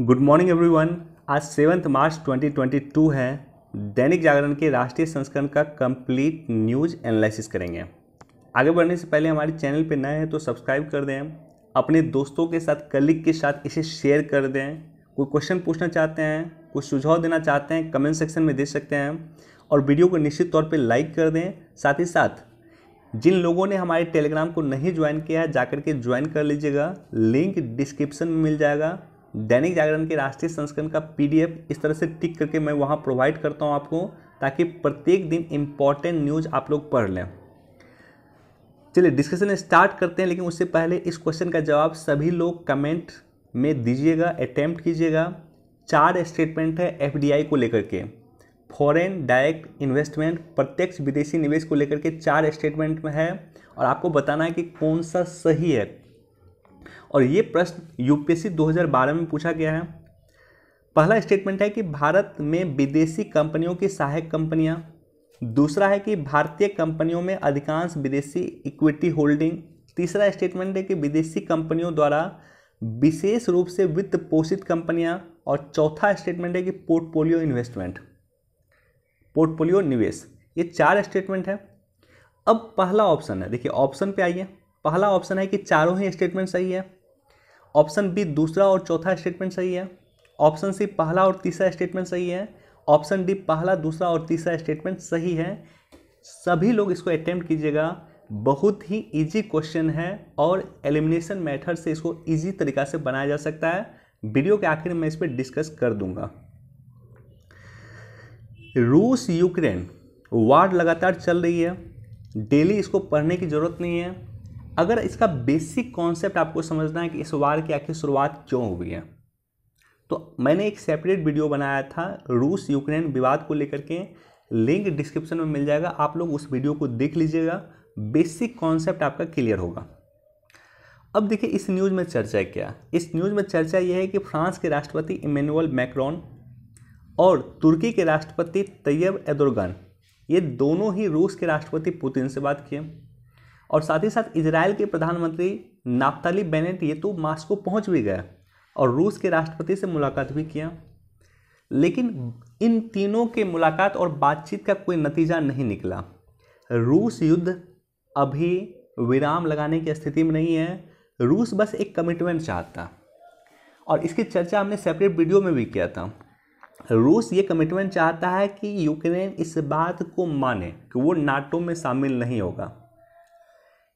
good morning everyone आज seventh March 2022 है दैनिक जागरण के राष्ट्रीय संस्करण का कंप्लीट न्यूज एनालिसिस करेंगे आगे बढ़ने से पहले हमारे चैनल पर नए हैं तो सब्सक्राइब कर दें अपने दोस्तों के साथ कलीग के साथ इसे शेयर कर दें कोई क्वेश्चन पूछना चाहते हैं कोई सुझाव देना चाहते हैं कमेंट सेक्शन में दे सकते हैं और वीडियो को निश्चित तौर पर लाइक कर दें साथ ही साथ जिन लोगों ने हमारे टेलीग्राम को नहीं ज्वाइन किया है जाकर के ज्वाइन कर लीजिएगा लिंक डिस्क्रिप्शन में मिल जाएगा दैनिक जागरण के राष्ट्रीय संस्करण का पीडीएफ इस तरह से टिक करके मैं वहाँ प्रोवाइड करता हूँ आपको ताकि प्रत्येक दिन इम्पॉर्टेंट न्यूज़ आप लोग पढ़ लें चलिए डिस्कशन स्टार्ट करते हैं लेकिन उससे पहले इस क्वेश्चन का जवाब सभी लोग कमेंट में दीजिएगा अटैम्प्ट कीजिएगा चार स्टेटमेंट है एफडीआई को लेकर के फॉरेन डायरेक्ट इन्वेस्टमेंट प्रत्यक्ष विदेशी निवेश को लेकर के चार स्टेटमेंट में है और आपको बताना है कि कौन सा सही है और ये प्रश्न यूपीएससी 2012 में पूछा गया है पहला स्टेटमेंट है कि भारत में विदेशी कंपनियों की सहायक कंपनियां दूसरा है कि भारतीय कंपनियों में अधिकांश विदेशी इक्विटी होल्डिंग तीसरा स्टेटमेंट है कि विदेशी कंपनियों द्वारा विशेष रूप से वित्त पोषित कंपनियां और चौथा स्टेटमेंट है कि पोर्टफोलियो इन्वेस्टमेंट पोर्टफोलियो निवेश ये चार स्टेटमेंट है अब पहला ऑप्शन है देखिए ऑप्शन पे आइए पहला ऑप्शन है कि चारों ही स्टेटमेंट सही है ऑप्शन बी दूसरा और चौथा स्टेटमेंट सही है ऑप्शन सी पहला और तीसरा स्टेटमेंट सही है ऑप्शन डी पहला दूसरा और तीसरा स्टेटमेंट सही है सभी लोग इसको अटैम्प्ट कीजिएगा बहुत ही इजी क्वेश्चन है और एलिमिनेशन मेथड से इसको इजी तरीका से बनाया जा सकता है वीडियो के आखिर में इस पर डिस्कस कर दूंगा रूस यूक्रेन वार लगातार चल रही है डेली इसको पढ़ने की ज़रूरत नहीं है अगर इसका बेसिक कॉन्सेप्ट आपको समझना है कि इस वार की आखिर शुरुआत क्यों हुई है तो मैंने एक सेपरेट वीडियो बनाया था रूस यूक्रेन विवाद को लेकर के लिंक डिस्क्रिप्शन में मिल जाएगा आप लोग उस वीडियो को देख लीजिएगा बेसिक कॉन्सेप्ट आपका क्लियर होगा अब देखिए इस न्यूज़ में चर्चा क्या इस न्यूज़ में चर्चा यह है कि फ्रांस के राष्ट्रपति इमेनुअल मैक्रॉन और तुर्की के राष्ट्रपति तैयब एदोरगन ये दोनों ही रूस के राष्ट्रपति पुतिन से बात किए और साथ ही साथ इसराइल के प्रधानमंत्री नाफ्ताली बेनेट ये तो मास्को पहुंच भी गए और रूस के राष्ट्रपति से मुलाकात भी किया लेकिन इन तीनों के मुलाकात और बातचीत का कोई नतीजा नहीं निकला रूस युद्ध अभी विराम लगाने की स्थिति में नहीं है रूस बस एक कमिटमेंट चाहता और इसकी चर्चा हमने सेपरेट वीडियो में भी किया था रूस ये कमिटमेंट चाहता है कि यूक्रेन इस बात को माने कि वो नाटो में शामिल नहीं होगा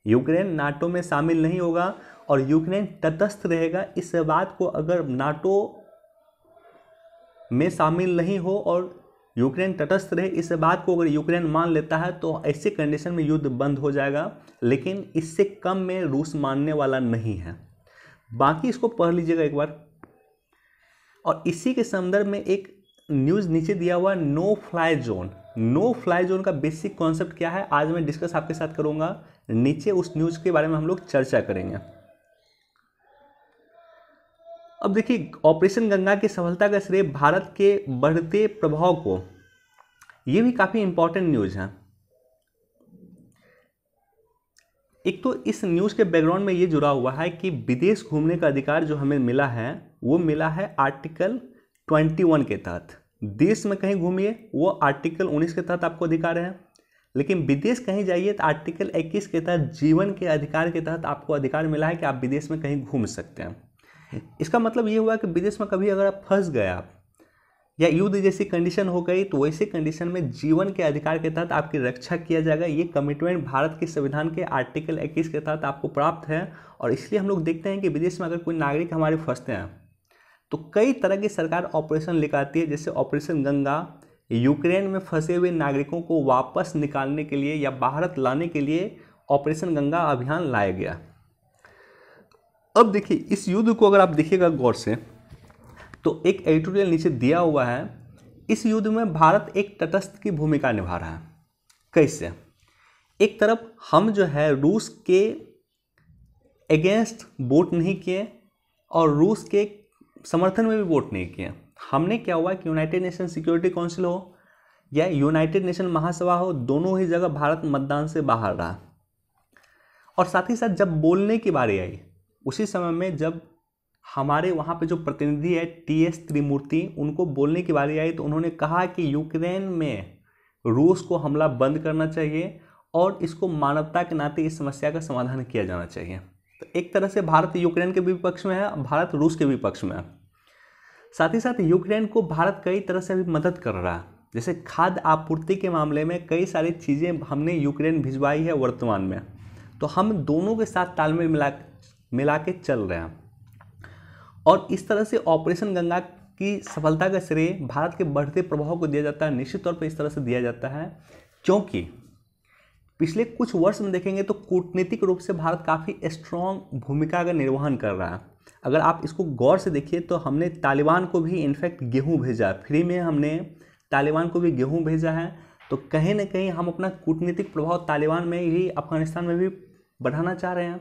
यूक्रेन नाटो में शामिल नहीं होगा और यूक्रेन तटस्थ रहेगा इस बात को अगर नाटो में शामिल नहीं हो और यूक्रेन तटस्थ रहे इस बात को अगर यूक्रेन मान लेता है तो ऐसे कंडीशन में युद्ध बंद हो जाएगा लेकिन इससे कम में रूस मानने वाला नहीं है बाकी इसको पढ़ लीजिएगा एक बार और इसी के संदर्भ में एक न्यूज़ नीचे दिया हुआ no fly zone no fly zone का बेसिक कॉन्सेप्ट क्या है आज मैं डिस्कस आपके साथ करूंगा नीचे उस न्यूज़ के बारे में हम लोग चर्चा करेंगे अब देखिए ऑपरेशन गंगा की सफलता का श्रेय भारत के बढ़ते प्रभाव को ये भी काफ़ी इंपॉर्टेंट न्यूज़ है एक तो इस न्यूज़ के बैकग्राउंड में ये जुड़ा हुआ है कि विदेश घूमने का अधिकार जो हमें मिला है वो मिला है आर्टिकल 21 के तहत देश में कहीं घूमिए वो आर्टिकल 19 के तहत आपको अधिकार है लेकिन विदेश कहीं जाइए तो आर्टिकल 21 के तहत जीवन के अधिकार के तहत आपको अधिकार मिला है कि आप विदेश में कहीं घूम सकते हैं इसका मतलब ये हुआ कि विदेश में कभी अगर आप फंस गए आप या युद्ध जैसी कंडीशन हो गई तो वैसे कंडीशन में जीवन के अधिकार के तहत आपकी रक्षा किया जाएगा ये कमिटमेंट भारत के संविधान के आर्टिकल 21 के तहत आपको प्राप्त है और इसलिए हम लोग देखते हैं कि विदेश में अगर कोई नागरिक हमारे फंसते हैं तो कई तरह की सरकार ऑपरेशन लेकर आती है जैसे ऑपरेशन गंगा यूक्रेन में फंसे हुए नागरिकों को वापस निकालने के लिए या भारत लाने के लिए ऑपरेशन गंगा अभियान लाया गया अब देखिए इस युद्ध को अगर आप देखिएगा गौर से तो एक एडिटोरियल नीचे दिया हुआ है इस युद्ध में भारत एक तटस्थ की भूमिका निभा रहा है कैसे एक तरफ हम जो है रूस के अगेंस्ट वोट नहीं किए और रूस के समर्थन में भी वोट नहीं किए हमने क्या हुआ कि यूनाइटेड नेशन सिक्योरिटी काउंसिल हो या यूनाइटेड नेशन महासभा हो दोनों ही जगह भारत मतदान से बाहर रहा और साथ ही साथ जब बोलने की बारी आई उसी समय में जब हमारे वहाँ पे जो प्रतिनिधि है टी एस त्रिमूर्ति उनको बोलने की बारी आई तो उन्होंने कहा कि यूक्रेन में रूस को हमला बंद करना चाहिए और इसको मानवता के नाते इस समस्या का समाधान किया जाना चाहिए तो एक तरह से भारत यूक्रेन के भी पक्ष में है भारत रूस के भी पक्ष में है साथ ही साथ यूक्रेन को भारत कई तरह से भी मदद कर रहा है जैसे खाद्य आपूर्ति के मामले में कई सारी चीज़ें हमने यूक्रेन भिजवाई है वर्तमान में तो हम दोनों के साथ तालमेल मिला मिला के चल रहे हैं और इस तरह से ऑपरेशन गंगा की सफलता का श्रेय भारत के बढ़ते प्रभाव को दिया जाता है निश्चित तौर पर इस तरह से दिया जाता है क्योंकि पिछले कुछ वर्ष में देखेंगे तो कूटनीतिक रूप से भारत काफ़ी स्ट्रॉन्ग भूमिका का निर्वहन कर रहा है अगर आप इसको गौर से देखिए तो हमने तालिबान को भी इनफैक्ट गेहूँ भेजा फ्री में हमने तालिबान को भी गेहूँ भेजा है तो कहीं ना कहीं हम अपना कूटनीतिक प्रभाव तालिबान में ही अफगानिस्तान में भी बढ़ाना चाह रहे हैं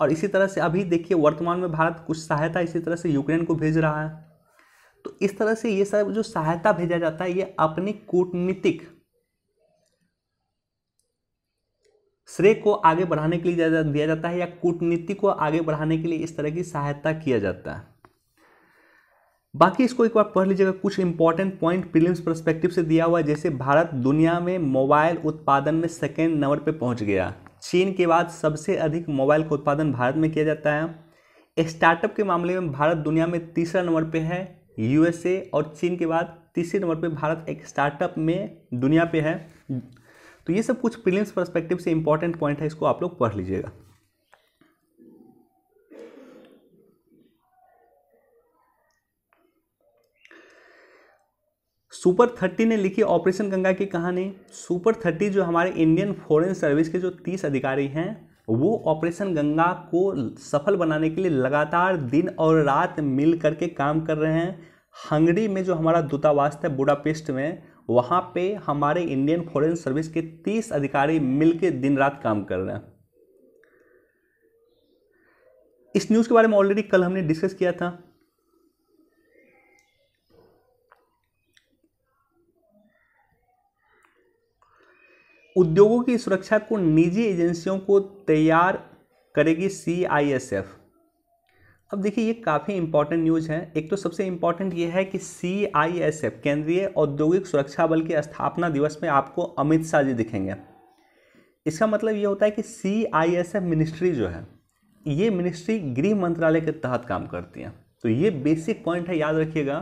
और इसी तरह से अभी देखिए वर्तमान में भारत कुछ सहायता इसी तरह से यूक्रेन को भेज रहा है तो इस तरह से ये सब जो सहायता भेजा जाता है ये अपनी कूटनीतिक श्रेय को आगे बढ़ाने के लिए दिया, दिया जाता है या कूटनीति को आगे बढ़ाने के लिए इस तरह की सहायता किया जाता है बाकी इसको एक बार पढ़ लीजिएगा कुछ इंपॉर्टेंट पॉइंट प्रीलिम्स परस्पेक्टिव से दिया हुआ है जैसे भारत दुनिया में मोबाइल उत्पादन में सेकेंड नंबर पर पहुँच गया चीन के बाद सबसे अधिक मोबाइल का उत्पादन भारत में किया जाता है स्टार्टअप के मामले में भारत दुनिया में तीसरा नंबर पे है यूएसए और चीन के बाद तीसरे नंबर पे भारत एक स्टार्टअप में दुनिया पे है तो ये सब कुछ प्रिलियंस परस्पेक्टिव से इंपॉर्टेंट पॉइंट है इसको आप लोग पढ़ लीजिएगा सुपर थर्टी ने लिखी ऑपरेशन गंगा की कहानी सुपर थर्टी जो हमारे इंडियन फॉरेन सर्विस के जो तीस अधिकारी हैं वो ऑपरेशन गंगा को सफल बनाने के लिए लगातार दिन और रात मिल करके काम कर रहे हैं हंगरी में जो हमारा दूतावास था बुडापेस्ट में वहाँ पे हमारे इंडियन फॉरेन सर्विस के तीस अधिकारी मिलकर दिन रात काम कर रहे हैं इस न्यूज़ के बारे में ऑलरेडी कल हमने डिस्कस किया था उद्योगों की सुरक्षा को निजी एजेंसियों को तैयार करेगी सी आई एस एफ अब देखिए ये काफ़ी इंपॉर्टेंट न्यूज़ है एक तो सबसे इम्पॉर्टेंट ये है कि सी आई एस एफ केंद्रीय औद्योगिक सुरक्षा बल की स्थापना दिवस में आपको अमित शाह जी दिखेंगे इसका मतलब ये होता है कि C I S F ministry जो है ये मिनिस्ट्री गृह मंत्रालय के तहत काम करती है तो ये बेसिक पॉइंट है याद रखिएगा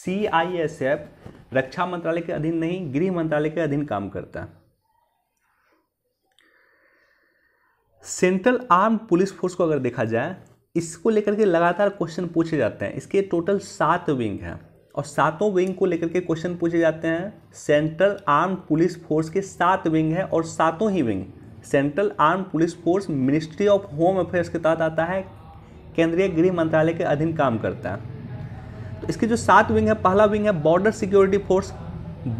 सी आई एस एफ रक्षा मंत्रालय के अधीन नहीं गृह मंत्रालय के अधीन काम करता है सेंट्रल आर्म पुलिस फोर्स को अगर देखा जाए इसको लेकर के लगातार क्वेश्चन पूछे जाते हैं इसके टोटल सात विंग हैं और सातों विंग को लेकर के क्वेश्चन पूछे जाते हैं सेंट्रल आर्म पुलिस फोर्स के सात विंग हैं और सातों ही wing central arm police force ministry of home affairs के तहत आता है केंद्रीय गृह मंत्रालय के अधीन काम करता है तो इसके जो सात विंग है पहला विंग है border security force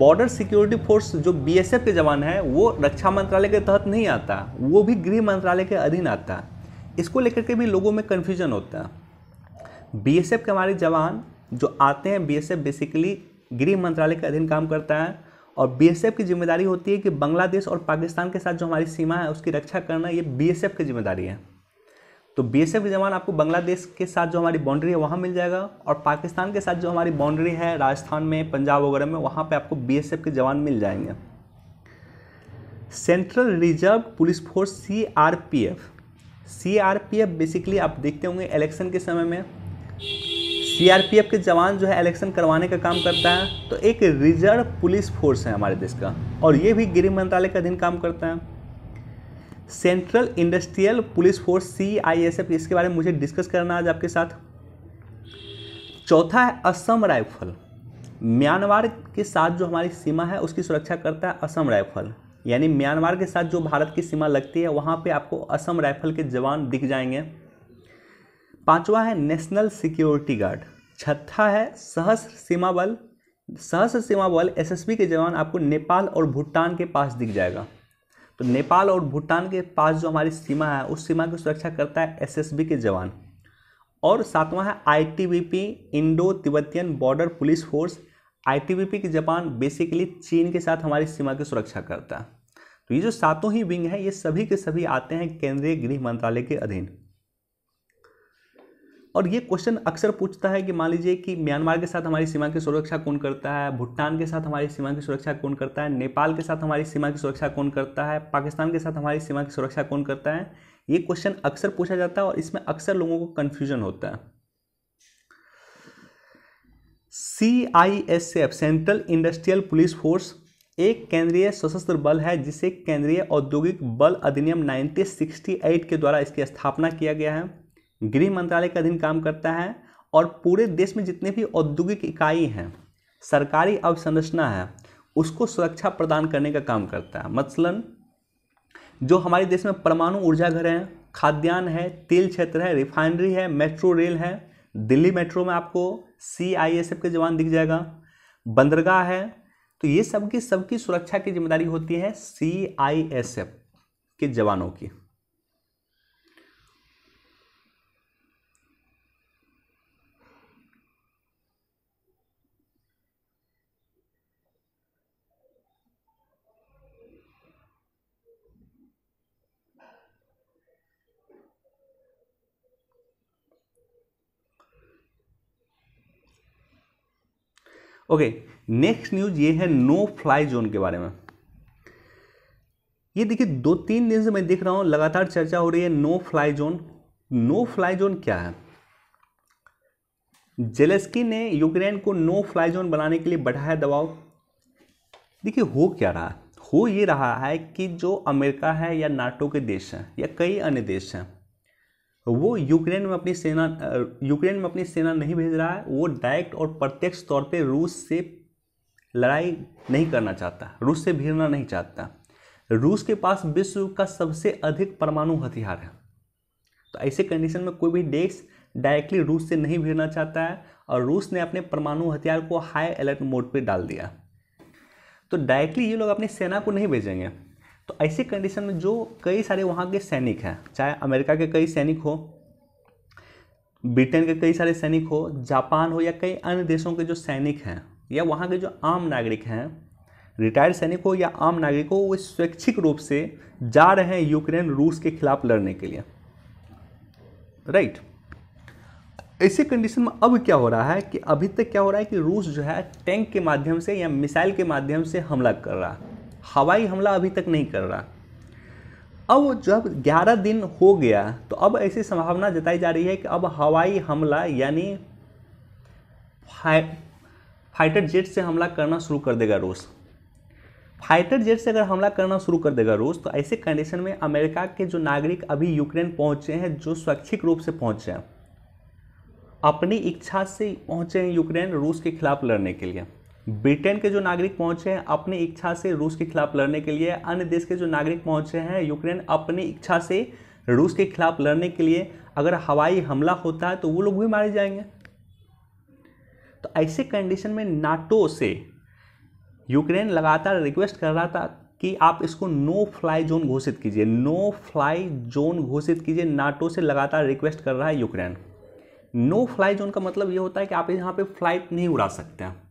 border security force जो बीएसएफ के जवान है वो रक्षा मंत्रालय के तहत नहीं आता वो भी गृह मंत्रालय के अधीन आता है इसको लेकर के भी लोगों में कन्फ्यूजन होता है बीएसएफ के हमारे जवान जो आते हैं बीएसएफ बेसिकली गृह मंत्रालय के अधीन काम करता है और बीएसएफ की जिम्मेदारी होती है कि बांग्लादेश और पाकिस्तान के साथ जो हमारी सीमा है उसकी रक्षा करना ये बीएसएफ की जिम्मेदारी है तो बीएसएफ के जवान आपको बांग्लादेश के साथ जो हमारी बाउंड्री है वहाँ मिल जाएगा और पाकिस्तान के साथ जो हमारी बाउंड्री है राजस्थान में पंजाब वगैरह में वहाँ पर आपको एफ के जवान मिल जाएंगे central reserve police force C R P F F basically आप देखते होंगे इलेक्शन के समय में एफ के जवान जो है इलेक्शन करवाने का काम करता है तो एक रिजर्व पुलिस फोर्स है हमारे देश का और ये भी गृह मंत्रालय के अधीन काम करता है central industrial police force C I S F इसके बारे में मुझे डिस्कस करना आज आपके साथ चौथा है असम राइफल म्यांमार के साथ जो हमारी सीमा है उसकी सुरक्षा करता है असम राइफल यानी म्यांमार के साथ जो भारत की सीमा लगती है वहाँ पे आपको असम राइफल के जवान दिख जाएंगे पांचवा है नेशनल सिक्योरिटी गार्ड छठा है सहस्र सीमा बल सहस्र सीमा बल एसएसबी के जवान आपको नेपाल और भूटान के पास दिख जाएगा तो नेपाल और भूटान के पास जो हमारी सीमा है उस सीमा की सुरक्षा करता है एस के जवान और सातवां है I Indo Tibetan border police force ITBP की जापान बेसिकली चीन के साथ हमारी सीमा की सुरक्षा करता है तो ये जो सातों ही विंग है ये सभी के सभी आते हैं केंद्रीय गृह मंत्रालय के अधीन और ये क्वेश्चन अक्सर पूछता है कि मान लीजिए कि म्यांमार के साथ हमारी सीमा की सुरक्षा कौन करता है भूटान के साथ हमारी सीमा की सुरक्षा कौन करता है नेपाल के साथ हमारी सीमा की सुरक्षा कौन करता है पाकिस्तान के साथ हमारी सीमा की सुरक्षा कौन करता है ये क्वेश्चन अक्सर पूछा जाता है और इसमें अक्सर लोगों को कन्फ्यूजन होता है C I S F central industrial police force एक केंद्रीय सशस्त्र बल है जिसे केंद्रीय औद्योगिक बल अधिनियम 1968 के द्वारा इसकी स्थापना किया गया है गृह मंत्रालय के अधीन काम करता है और पूरे देश में जितने भी औद्योगिक इकाई हैं सरकारी अवसंरचना है उसको सुरक्षा प्रदान करने का काम करता है मसलन जो हमारे देश में परमाणु ऊर्जा घर हैं खाद्यान्न है तेल क्षेत्र है रिफाइनरी है मेट्रो रेल है दिल्ली मेट्रो में आपको सी आई एस एफ के जवान दिख जाएगा बंदरगाह है तो ये सब की सबकी सुरक्षा की जिम्मेदारी होती है सी आई एस एफ के जवानों की ओके नेक्स्ट न्यूज ये है नो फ्लाई जोन के बारे में ये देखिए दो तीन दिन से मैं देख रहा हूं लगातार चर्चा हो रही है no fly zone no fly zone क्या है जेलेस्की ने यूक्रेन को नो फ्लाई जोन बनाने के लिए बढ़ाया दबाव देखिए हो क्या रहा है हो ये रहा है कि जो अमेरिका है या नाटो के देश हैं या कई अन्य देश हैं वो यूक्रेन में अपनी सेना यूक्रेन में अपनी सेना नहीं भेज रहा है वो डायरेक्ट और प्रत्यक्ष तौर पे रूस से लड़ाई नहीं करना चाहता रूस से भिड़ना नहीं चाहता रूस के पास विश्व का सबसे अधिक परमाणु हथियार है तो ऐसे कंडीशन में कोई भी देश डायरेक्टली रूस से नहीं भिड़ना चाहता है और रूस ने अपने परमाणु हथियार को हाई अलर्ट मोड पर डाल दिया तो डायरेक्टली ये लोग अपनी सेना को नहीं भेजेंगे तो ऐसी कंडीशन में जो कई सारे वहाँ के सैनिक हैं चाहे अमेरिका के कई सैनिक हो ब्रिटेन के कई सारे सैनिक हो जापान हो या कई अन्य देशों के जो सैनिक हैं या वहाँ के जो आम नागरिक हैं रिटायर्ड सैनिक हो या आम नागरिक हो वो स्वैच्छिक रूप से जा रहे हैं यूक्रेन रूस के खिलाफ लड़ने के लिए राइट ऐसे कंडीशन में अब क्या हो रहा है कि अभी तक क्या हो रहा है कि रूस जो है टैंक के माध्यम से या मिसाइल के माध्यम से हमला कर रहा है हवाई हमला अभी तक नहीं कर रहा अब जब 11 दिन हो गया तो अब ऐसी संभावना जताई जा रही है कि अब हवाई हमला यानी फाइ फाइटर जेट से हमला करना शुरू कर देगा रूस फाइटर जेट से अगर हमला करना शुरू कर देगा रूस तो ऐसे कंडीशन में अमेरिका के जो नागरिक अभी यूक्रेन पहुंचे हैं जो स्वैच्छिक रूप से पहुंचे हैं अपनी इच्छा से पहुंचे हैं यूक्रेन रूस के खिलाफ लड़ने के लिए ब्रिटेन के जो नागरिक पहुंचे हैं अपनी इच्छा से रूस के खिलाफ लड़ने के लिए अन्य देश के जो नागरिक पहुंचे हैं यूक्रेन अपनी इच्छा से रूस के खिलाफ लड़ने के लिए अगर हवाई हमला होता है तो वो लोग भी मारे जाएंगे तो ऐसे कंडीशन में नाटो से यूक्रेन लगातार रिक्वेस्ट कर रहा था कि आप इसको नो फ्लाई जोन घोषित कीजिए नो फ्लाई जोन घोषित कीजिए नाटो से लगातार रिक्वेस्ट कर रहा है यूक्रेन नो फ्लाई जोन का मतलब ये होता है कि आप यहाँ पे फ्लाइट नहीं उड़ा सकते हैं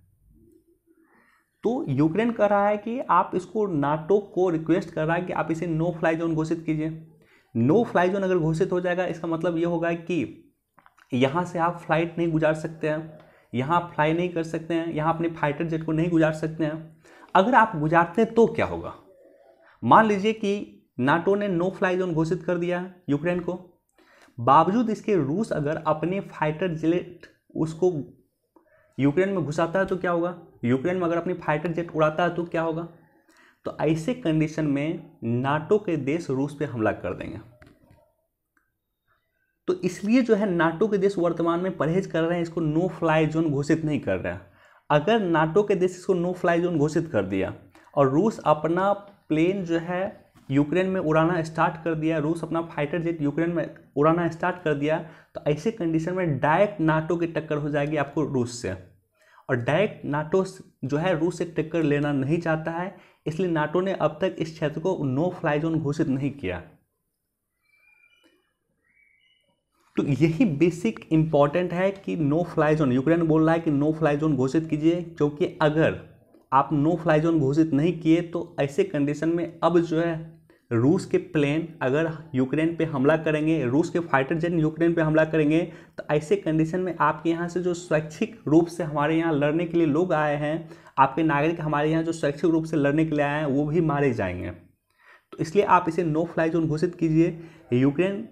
तो यूक्रेन कह रहा है कि आप इसको नाटो को रिक्वेस्ट कर रहा है कि आप इसे नो फ्लाई जोन घोषित कीजिए नो फ्लाई जोन अगर घोषित हो जाएगा इसका मतलब ये होगा कि यहाँ से आप फ्लाइट नहीं गुजार सकते हैं यहाँ फ्लाई नहीं कर सकते हैं यहाँ अपने फाइटर जेट को नहीं गुजार सकते हैं अगर आप गुजारते हैं तो क्या होगा मान लीजिए कि नाटो ने नो फ्लाई जोन घोषित कर दिया यूक्रेन को बावजूद इसके रूस अगर अपने फाइटर जेट उसको यूक्रेन में घुसाता है तो क्या होगा यूक्रेन में अगर अपनी फाइटर जेट उड़ाता है तो क्या होगा तो ऐसे कंडीशन में नाटो के देश रूस पे हमला कर देंगे तो इसलिए जो है नाटो के देश वर्तमान में परहेज कर रहे हैं इसको नो फ्लाई जोन घोषित नहीं कर रहे अगर नाटो के देश इसको नो फ्लाई जोन घोषित कर दिया और रूस अपना प्लेन जो है यूक्रेन में उड़ाना स्टार्ट कर दिया रूस अपना फाइटर जेट यूक्रेन में उड़ाना स्टार्ट कर दिया तो ऐसे कंडीशन में डायरेक्ट नाटो की टक्कर हो जाएगी आपको रूस से और डायरेक्ट नाटो जो है रूस से टक्कर लेना नहीं चाहता है इसलिए नाटो ने अब तक इस क्षेत्र को नो फ्लाई जोन घोषित नहीं किया तो यही बेसिक इंपॉर्टेंट है कि नो फ्लाई जोन यूक्रेन बोल रहा है कि नो फ्लाई जोन घोषित कीजिए क्योंकि अगर आप नो फ्लाई जोन घोषित नहीं किए तो ऐसे कंडीशन में अब जो है रूस के प्लेन अगर यूक्रेन पे हमला करेंगे रूस के फाइटर जेट यूक्रेन पे हमला करेंगे तो ऐसे कंडीशन में आपके यहाँ से जो स्वैच्छिक रूप से हमारे यहाँ लड़ने के लिए लोग आए हैं आपके नागरिक हमारे यहाँ जो स्वैच्छिक रूप से लड़ने के लिए आए हैं वो भी मारे जाएंगे तो इसलिए आप इसे नो फ्लाई जोन घोषित कीजिए यूक्रेन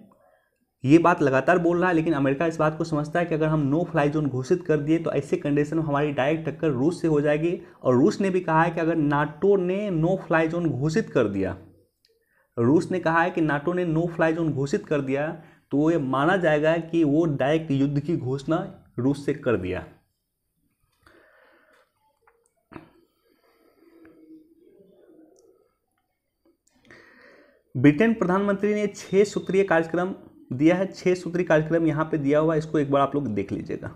ये बात लगातार बोल रहा है लेकिन अमेरिका इस बात को समझता है कि अगर हम नो फ्लाई जोन घोषित कर दिए तो ऐसे कंडीशन में हमारी डायरेक्ट टक्कर रूस से हो जाएगी और रूस ने भी कहा है कि अगर नाटो ने नो फ्लाई जोन घोषित कर दिया रूस ने कहा है कि नाटो ने नो फ्लाई जोन घोषित कर दिया तो ये माना जाएगा कि वो डायरेक्ट युद्ध की घोषणा रूस से कर दिया ब्रिटेन प्रधानमंत्री ने छह सूत्रीय कार्यक्रम दिया है छह सूत्रीय कार्यक्रम यहां पे दिया हुआ है इसको एक बार आप लोग देख लीजिएगा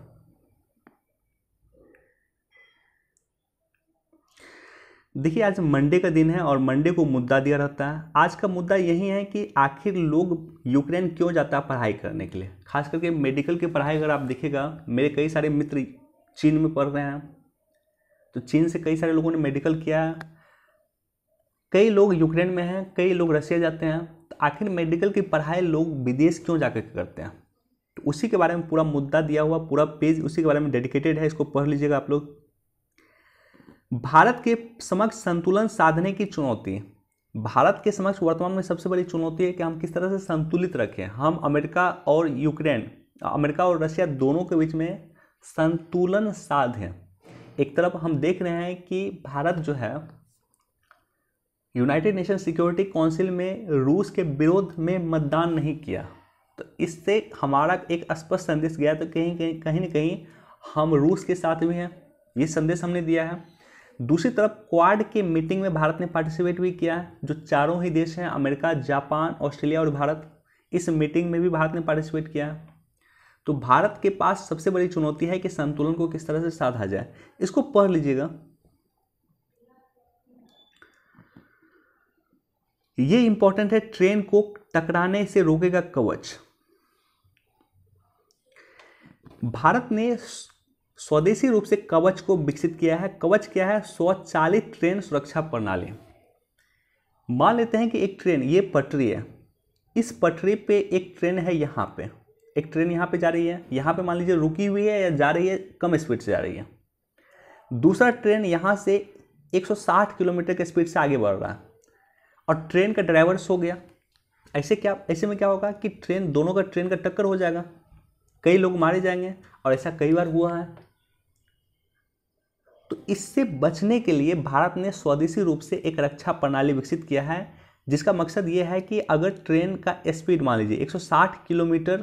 देखिए आज मंडे का दिन है और मंडे को मुद्दा दिया रहता है आज का मुद्दा यही है कि आखिर लोग यूक्रेन क्यों जाता है पढ़ाई करने के लिए खास करके मेडिकल की पढ़ाई अगर आप देखेगा मेरे कई सारे मित्र चीन में पढ़ रहे हैं तो चीन से कई सारे लोगों ने मेडिकल किया है कई लोग यूक्रेन में हैं कई लोग रशिया जाते हैं तो आखिर मेडिकल की पढ़ाई लोग विदेश क्यों जा करते हैं तो उसी के बारे में पूरा मुद्दा दिया हुआ पूरा पेज उसी के बारे में डेडिकेटेड है इसको पढ़ लीजिएगा आप लोग भारत के समक्ष संतुलन साधने की चुनौती भारत के समक्ष वर्तमान में सबसे बड़ी चुनौती है कि हम किस तरह से संतुलित रखें हम अमेरिका और यूक्रेन अमेरिका और रशिया दोनों के बीच में संतुलन साधें एक तरफ हम देख रहे हैं कि भारत जो है यूनाइटेड नेशन सिक्योरिटी काउंसिल में रूस के विरोध में मतदान नहीं किया तो इससे हमारा एक स्पष्ट संदेश गया तो कहीं कहीं कहीं ना कहीं हम रूस के साथ भी हैं ये संदेश हमने दिया है दूसरी तरफ क्वाड के मीटिंग में भारत ने पार्टिसिपेट भी किया जो चारों ही देश हैं अमेरिका जापान ऑस्ट्रेलिया और भारत इस मीटिंग में भी भारत ने पार्टिसिपेट किया तो भारत के पास सबसे बड़ी चुनौती है कि संतुलन को किस तरह से साधा जाए इसको पढ़ लीजिएगा ये इंपॉर्टेंट है ट्रेन को टकराने से रोकेगा कवच भारत ने स्वदेशी रूप से कवच को विकसित किया है कवच क्या है स्वचालित ट्रेन सुरक्षा प्रणाली मान लेते हैं कि एक ट्रेन ये पटरी है इस पटरी पे एक ट्रेन है यहाँ पे एक ट्रेन यहाँ पे जा रही है यहाँ पे मान लीजिए रुकी हुई है या जा रही है कम स्पीड से जा रही है दूसरा ट्रेन यहाँ से 160 किलोमीटर के स्पीड से आगे बढ़ रहा है और ट्रेन का ड्राइवर सो गया ऐसे क्या ऐसे में क्या होगा कि ट्रेन दोनों का ट्रेन का टक्कर हो जाएगा कई लोग मारे जाएंगे और ऐसा कई बार हुआ है तो इससे बचने के लिए भारत ने स्वदेशी रूप से एक रक्षा प्रणाली विकसित किया है जिसका मकसद ये है कि अगर ट्रेन का स्पीड मान लीजिए 160 किलोमीटर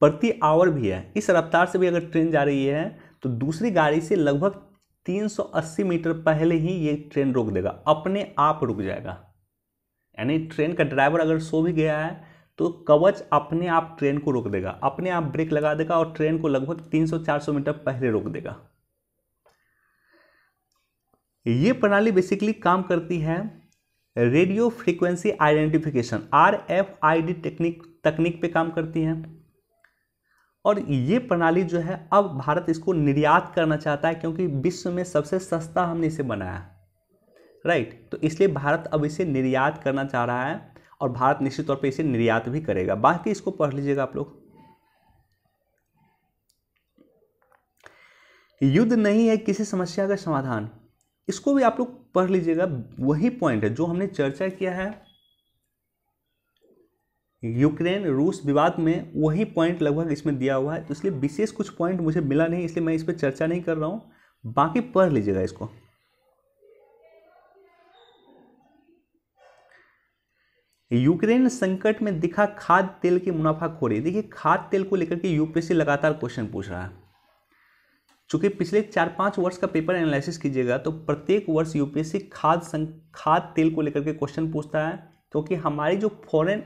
प्रति आवर भी है इस रफ्तार से भी अगर ट्रेन जा रही है तो दूसरी गाड़ी से लगभग 380 मीटर पहले ही ये ट्रेन रोक देगा अपने आप रुक जाएगा यानी ट्रेन का ड्राइवर अगर सो भी गया है तो कवच अपने आप ट्रेन को रोक देगा अपने आप ब्रेक लगा देगा और ट्रेन को लगभग 300-400 मीटर पहले रोक देगा ये प्रणाली बेसिकली काम करती है radio frequency identification R F I D technique तकनीक पे काम करती है और ये प्रणाली जो है अब भारत इसको निर्यात करना चाहता है क्योंकि विश्व में सबसे सस्ता हमने इसे बनाया राइट तो इसलिए भारत अब इसे निर्यात करना चाह रहा है और भारत निश्चित तौर पे इसे निर्यात भी करेगा बाकी इसको पढ़ लीजिएगा आप लोग युद्ध नहीं है किसी समस्या का समाधान इसको भी आप लोग पढ़ लीजिएगा वही पॉइंट है जो हमने चर्चा किया है यूक्रेन रूस विवाद में वही पॉइंट लगभग इसमें दिया हुआ है तो इसलिए विशेष कुछ पॉइंट मुझे मिला नहीं इसलिए मैं इस पर चर्चा नहीं कर रहा हूं बाकी पढ़ लीजिएगा इसको यूक्रेन संकट में दिखा खाद्य तेल की मुनाफाखोरी देखिए खाद्य तेल को लेकर के यूपीएससी लगातार क्वेश्चन पूछ रहा है चूंकि पिछले चार पाँच वर्ष का पेपर एनालिसिस कीजिएगा तो प्रत्येक वर्ष यूपीएससी खाद संग खाद तेल को लेकर के क्वेश्चन पूछता है क्योंकि हमारी जो फॉरेन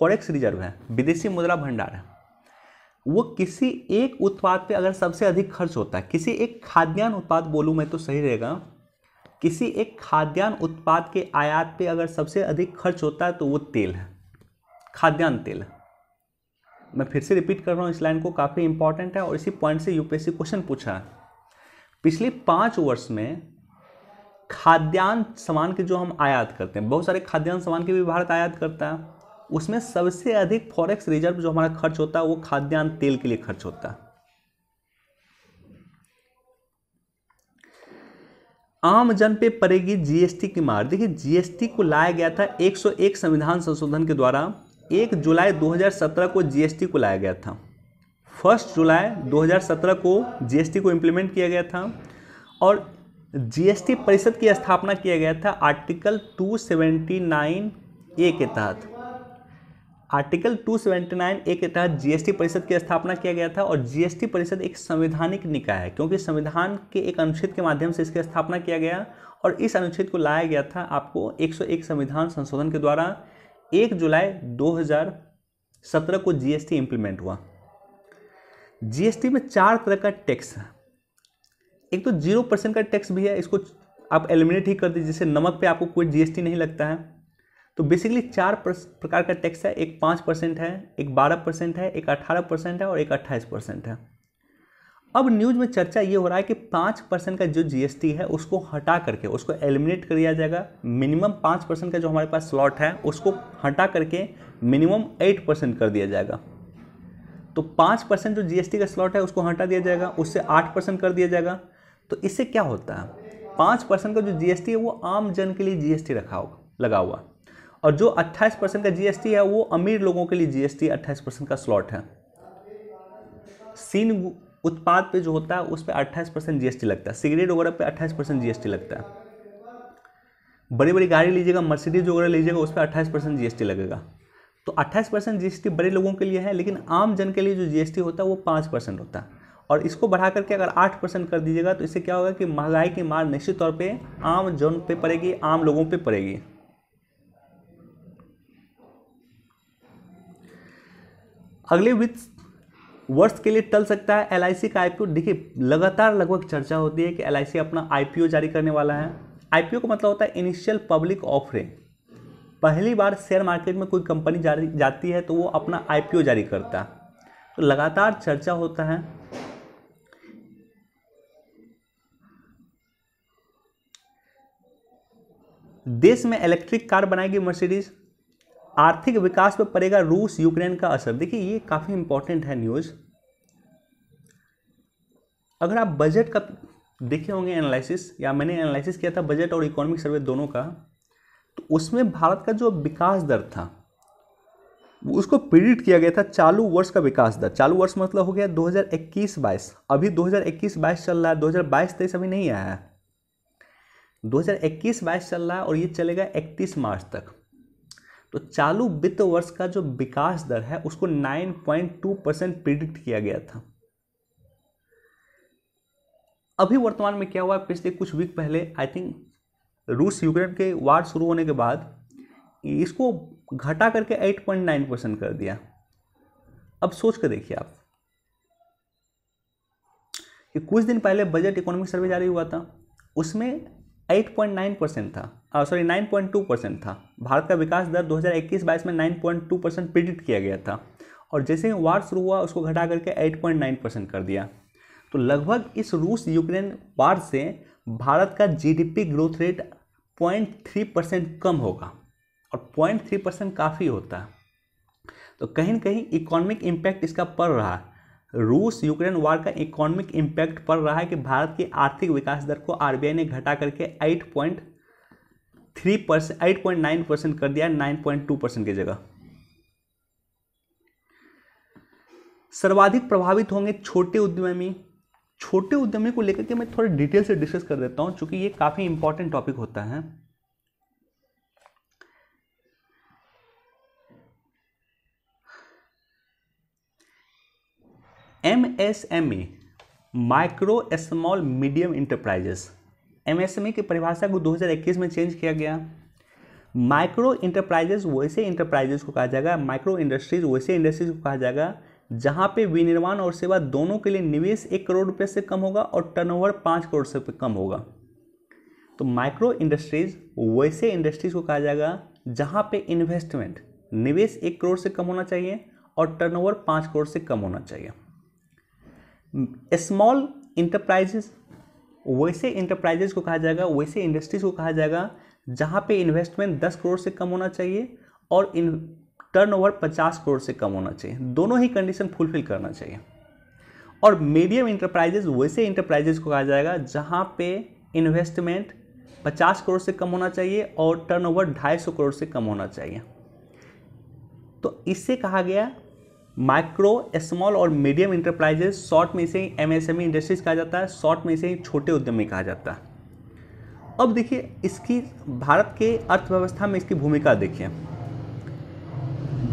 फॉरेक्स रिजर्व है विदेशी मुद्रा भंडार है वो किसी एक उत्पाद पे अगर सबसे अधिक खर्च होता है किसी एक खाद्यान्न उत्पाद बोलूँ मैं तो सही रहेगा किसी एक खाद्यान्न उत्पाद के आयात पर अगर सबसे अधिक खर्च होता है तो वो तेल है खाद्यान्न तेल है मैं फिर से रिपीट कर रहा हूँ इस लाइन को काफ़ी इंपॉर्टेंट है और इसी पॉइंट से यूपीएससी क्वेश्चन पूछा है पिछले पाँच वर्ष में खाद्यान्न सामान के जो हम आयात करते हैं बहुत सारे खाद्यान्न सामान के भी भारत आयात करता है उसमें सबसे अधिक फॉरेक्स रिजर्व जो हमारा खर्च होता है वो खाद्यान्न तेल के लिए खर्च होता है आम जन पे पड़ेगी जीएसटी की मार देखिए जीएसटी को लाया गया था 101 संविधान संशोधन के द्वारा एक जुलाई 2017 को जीएसटी को लाया गया था फर्स्ट जुलाई 2017 को जीएसटी को इम्प्लीमेंट किया गया था और जीएसटी परिषद की स्थापना किया गया था आर्टिकल 279 ए के तहत आर्टिकल 279 ए के तहत जीएसटी परिषद की स्थापना किया गया था और जीएसटी परिषद एक संवैधानिक निकाय है क्योंकि संविधान के एक अनुच्छेद के माध्यम से इसकी स्थापना किया गया और इस अनुच्छेद को लाया गया था आपको 101 संविधान संशोधन के द्वारा एक जुलाई 2017 को जीएसटी इंप्लीमेंट हुआ जीएसटी में चार तरह का टैक्स है एक तो जीरो परसेंट का टैक्स भी है इसको आप एलिमिनेट ही कर दीजिए जैसे नमक पे आपको कोई जीएसटी नहीं लगता है तो बेसिकली चार प्रकार का टैक्स है एक पाँच परसेंट है एक बारह परसेंट है एक अठारह परसेंट है और एक अट्ठाईस परसेंट है अब न्यूज़ में चर्चा ये हो रहा है कि पाँच परसेंट का जो जीएसटी है उसको हटा करके उसको एलिमिनेट कर दिया जाएगा मिनिमम पाँच परसेंट का जो हमारे पास स्लॉट है उसको हटा करके मिनिमम एट परसेंट कर दिया जाएगा तो पाँच परसेंट जो जीएसटी का स्लॉट है उसको हटा दिया जाएगा उससे आठ परसेंट कर दिया जाएगा तो इससे क्या होता है पाँच परसेंट का जो जीएसटी है वो आम जन के लिए जीएसटी रखा होगा लगा हुआ और जो अट्ठाईस परसेंट का जीएसटी है वो अमीर लोगों के लिए जीएसटी अट्ठाईस परसेंट का स्लॉट है सीन उत्पाद पे जो होता है उस पर अट्ठाईस परसेंट जी लगता है सिगरेट वगैरह पे अट्ठाईस परसेंट जी लगता है बड़ी बड़ी गाड़ी लीजिएगा मर्सिडीज वगैरह लीजिएगा उस पर अट्ठाईस परसेंट जी लगेगा तो अट्ठाईस परसेंट जी बड़े लोगों के लिए है लेकिन आम जन के लिए जो जी होता है वो पाँच परसेंट होता है और इसको बढ़ा करके अगर आठ परसेंट कर दीजिएगा तो इससे क्या होगा कि महंगाई की मार निश्चित तौर पे आम जन पे पड़ेगी आम लोगों पे पड़ेगी अगले वित्त वर्ष के लिए टल सकता है एल का आईपीओ देखिए लगातार लगभग चर्चा होती है कि एल अपना आईपीओ जारी करने वाला है आईपीओ का मतलब होता है इनिशियल पब्लिक ऑफरिंग पहली बार शेयर मार्केट में कोई कंपनी जारी जाती है तो वो अपना आईपीओ जारी करता है तो लगातार चर्चा होता है देश में इलेक्ट्रिक कार बनाएगी मर्सिडीज़ आर्थिक विकास पर पड़ेगा रूस यूक्रेन का असर देखिए ये काफ़ी इंपॉर्टेंट है न्यूज़ अगर आप बजट का देखे होंगे एनालिसिस या मैंने एनालिसिस किया था बजट और इकोनॉमिक सर्वे दोनों का तो उसमें भारत का जो विकास दर था उसको प्रीडिक्ट किया गया था चालू वर्ष का विकास दर चालू वर्ष मतलब हो गया 2021-22 अभी 2021-22 चल रहा है 2022-23 अभी नहीं आया है 2021-22 चल रहा है और ये चलेगा 31 मार्च तक तो चालू वित्त वर्ष का जो विकास दर है उसको 9.2 परसेंट प्रिडिक्ट किया गया था अभी वर्तमान में क्या हुआ पिछले कुछ वीक पहले आई थिंक रूस यूक्रेन के वार शुरू होने के बाद इसको घटा करके 8.9 परसेंट कर दिया अब सोच कर देखिए आप कि कुछ दिन पहले बजट इकोनॉमिक सर्वे जारी हुआ था उसमें 8.9 परसेंट था सॉरी 9.2 परसेंट था भारत का विकास दर 2021-22 में 9.2 परसेंट प्रिडिक्ट किया गया था और जैसे ही वार शुरू हुआ उसको घटा करके 8.9 परसेंट कर दिया तो लगभग इस रूस यूक्रेन वार से भारत का जीडीपी ग्रोथ रेट 0.3 परसेंट कम होगा और 0.3 परसेंट काफ़ी होता है तो कहीं ना कहीं इकोनॉमिक इम्पैक्ट इसका पड़ रहा है रूस यूक्रेन वार का इकोनॉमिक इंपैक्ट पड़ रहा है कि भारत की आर्थिक विकास दर को आरबीआई ने घटा करके eight point three percent eight point nine percent कर दिया नाइन पॉइंट टू परसेंट की जगह सर्वाधिक प्रभावित होंगे छोटे उद्यमी छोटे उद्यमी को लेकर के मैं थोड़ा डिटेल से डिस्कस कर देता हूं चूंकि ये काफ़ी इंपॉर्टेंट टॉपिक होता है M S M E micro small medium enterprises M S M E की परिभाषा को 2021 में चेंज किया गया माइक्रो इंटरप्राइजेस वैसे इंटरप्राइजेस को कहा जाएगा माइक्रो इंडस्ट्रीज वैसे इंडस्ट्रीज को कहा जाएगा जहाँ पे विनिर्माण और सेवा दोनों के लिए निवेश एक करोड़ रुपए से कम होगा और टर्नओवर पाँच करोड़ से कम होगा तो माइक्रो इंडस्ट्रीज वैसे इंडस्ट्रीज को कहा जाएगा जहाँ पे इन्वेस्टमेंट निवेश एक करोड़ से कम होना चाहिए और टर्नओवर पाँच करोड़ से कम होना चाहिए स्मॉल इंटरप्राइजेस वैसे इंटरप्राइजेज को कहा जाएगा वैसे इंडस्ट्रीज को कहा जाएगा जहाँ पे इन्वेस्टमेंट दस करोड़ से कम होना चाहिए और इन टर्नओवर पचास करोड़ से कम होना चाहिए दोनों ही कंडीशन फुलफिल करना चाहिए और मीडियम इंटरप्राइजेज वैसे इंटरप्राइजेज को कहा जाएगा जहाँ पे इन्वेस्टमेंट पचास करोड़ से कम होना चाहिए और टर्नओवर ढाई सौ करोड़ से कम होना चाहिए तो इससे कहा गया माइक्रो स्मॉल और मीडियम इंटरप्राइजेस शॉर्ट में से ही एमएसएमई इंडस्ट्रीज कहा जाता है शॉर्ट में से ही छोटे उद्यमी कहा जाता है अब देखिए इसकी भारत के अर्थव्यवस्था में इसकी भूमिका देखिए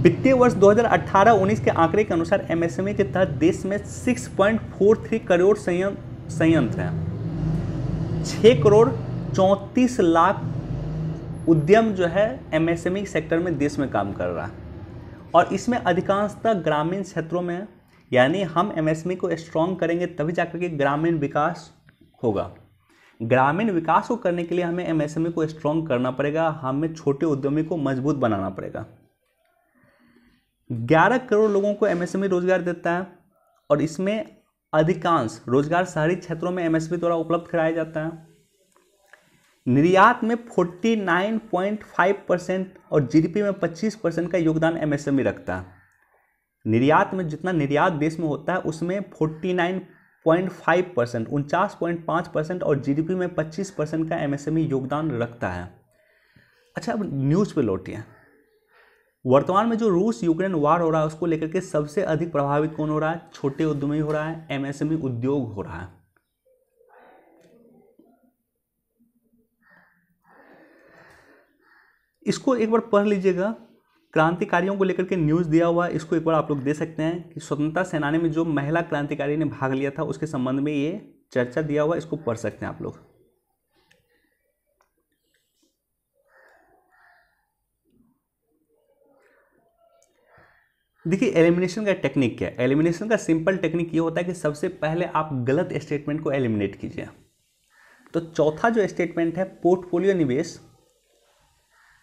वित्तीय वर्ष 2018-19 के आंकड़े के अनुसार एमएसएमई e के तहत देश में 6.43 करोड़ संयंत्र हैं 6 करोड़ चौंतीस लाख उद्यम जो है एमएसएमई सेक्टर e में देश में काम कर रहा है और इसमें अधिकांशतः ग्रामीण क्षेत्रों में यानी हम एमएसएमई e को स्ट्रॉन्ग करेंगे तभी जाकर के ग्रामीण विकास होगा ग्रामीण विकास को करने के लिए हमें एमएसएमई e को स्ट्रॉन्ग करना पड़ेगा हमें छोटे उद्यमी को मजबूत बनाना पड़ेगा ग्यारह करोड़ लोगों को एमएसएमई e रोजगार देता है और इसमें अधिकांश रोजगार शहरी क्षेत्रों में एमएसएमई द्वारा उपलब्ध कराया जाता है निर्यात में 49.5 परसेंट और जीडीपी में 25 परसेंट का योगदान एमएसएमई e रखता है निर्यात में जितना निर्यात देश में होता है उसमें 49.5 परसेंट उनचास परसेंट और जीडीपी में 25 परसेंट का एमएसएमई e योगदान रखता है अच्छा अब न्यूज़ पे लौटिए वर्तमान में जो रूस यूक्रेन वार हो रहा है उसको लेकर के सबसे अधिक प्रभावित कौन हो रहा है छोटे उद्यमी हो रहा है एमएसएमई e उद्योग हो रहा है इसको एक बार पढ़ लीजिएगा क्रांतिकारियों को लेकर के न्यूज़ दिया हुआ है इसको एक बार आप लोग दे सकते हैं कि स्वतंत्रता सेनानी में जो महिला क्रांतिकारी ने भाग लिया था उसके संबंध में ये चर्चा दिया हुआ है इसको पढ़ सकते हैं आप लोग देखिए एलिमिनेशन का टेक्निक क्या है एलिमिनेशन का सिंपल टेक्निक ये होता है कि सबसे पहले आप गलत स्टेटमेंट को एलिमिनेट कीजिए तो चौथा जो स्टेटमेंट है पोर्टफोलियो निवेश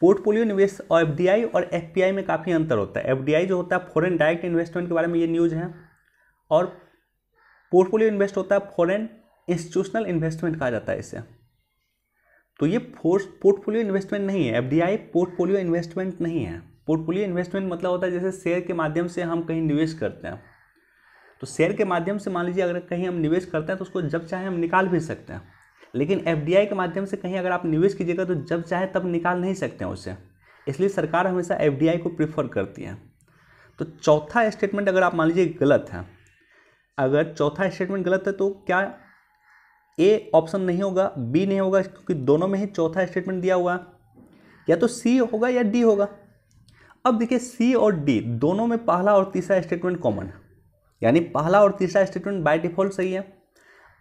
पोर्टफोलियो निवेश और एफ और एफ में काफ़ी अंतर होता है एफ जो होता है फॉरेन डायरेक्ट इन्वेस्टमेंट के बारे में ये न्यूज़ है और पोर्टफोलियो इन्वेस्ट होता है फॉरेन इंस्टीट्यूशनल इन्वेस्टमेंट कहा जाता है इसे तो ये फोर्स पोर्टफोलियो इन्वेस्टमेंट नहीं है एफ पोर्टफोलियो इन्वेस्टमेंट नहीं है पोर्टफोलियो इन्वेस्टमेंट मतलब होता है जैसे शेयर के माध्यम से हम कहीं निवेश करते हैं तो शेयर के माध्यम से मान लीजिए अगर कहीं हम निवेश करते हैं तो उसको जब चाहे हम निकाल भी सकते हैं लेकिन एफ के माध्यम से कहीं अगर आप निवेश कीजिएगा तो जब चाहे तब निकाल नहीं सकते हैं उसे इसलिए सरकार हमेशा एफ को प्रीफर करती है तो चौथा स्टेटमेंट अगर आप मान लीजिए गलत है अगर चौथा स्टेटमेंट गलत है तो क्या ए ऑप्शन नहीं होगा बी नहीं होगा क्योंकि दोनों में ही चौथा स्टेटमेंट दिया हुआ है या तो सी होगा या डी होगा अब देखिए सी और डी दोनों में पहला और तीसरा स्टेटमेंट कॉमन है यानी पहला और तीसरा स्टेटमेंट बाय डिफॉल्ट सही है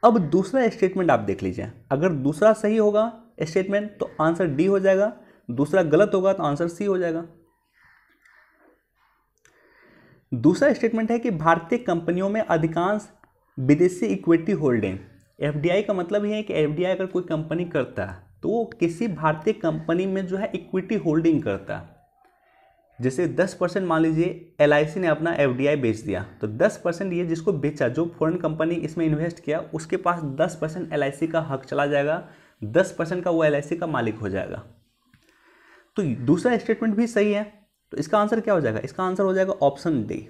अब दूसरा स्टेटमेंट आप देख लीजिए अगर दूसरा सही होगा स्टेटमेंट तो आंसर डी हो जाएगा दूसरा गलत होगा तो आंसर सी हो जाएगा दूसरा स्टेटमेंट है कि भारतीय कंपनियों में अधिकांश विदेशी इक्विटी होल्डिंग एफडीआई का मतलब यह है कि एफडीआई अगर कोई कंपनी करता है तो वो किसी भारतीय कंपनी में जो है इक्विटी होल्डिंग करता है जैसे 10 परसेंट मान लीजिए एल ने अपना एफ बेच दिया तो 10 परसेंट ये जिसको बेचा जो फॉरेन कंपनी इसमें इन्वेस्ट किया उसके पास 10 परसेंट एल का हक चला जाएगा 10 परसेंट का वो एल का मालिक हो जाएगा तो दूसरा स्टेटमेंट भी सही है तो इसका आंसर क्या हो जाएगा इसका आंसर हो जाएगा ऑप्शन डी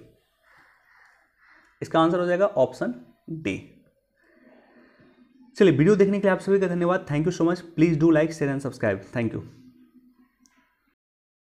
इसका आंसर हो जाएगा ऑप्शन डी चलिए वीडियो देखने के लिए आप सभी का धन्यवाद thank you so much please do like share and subscribe thank you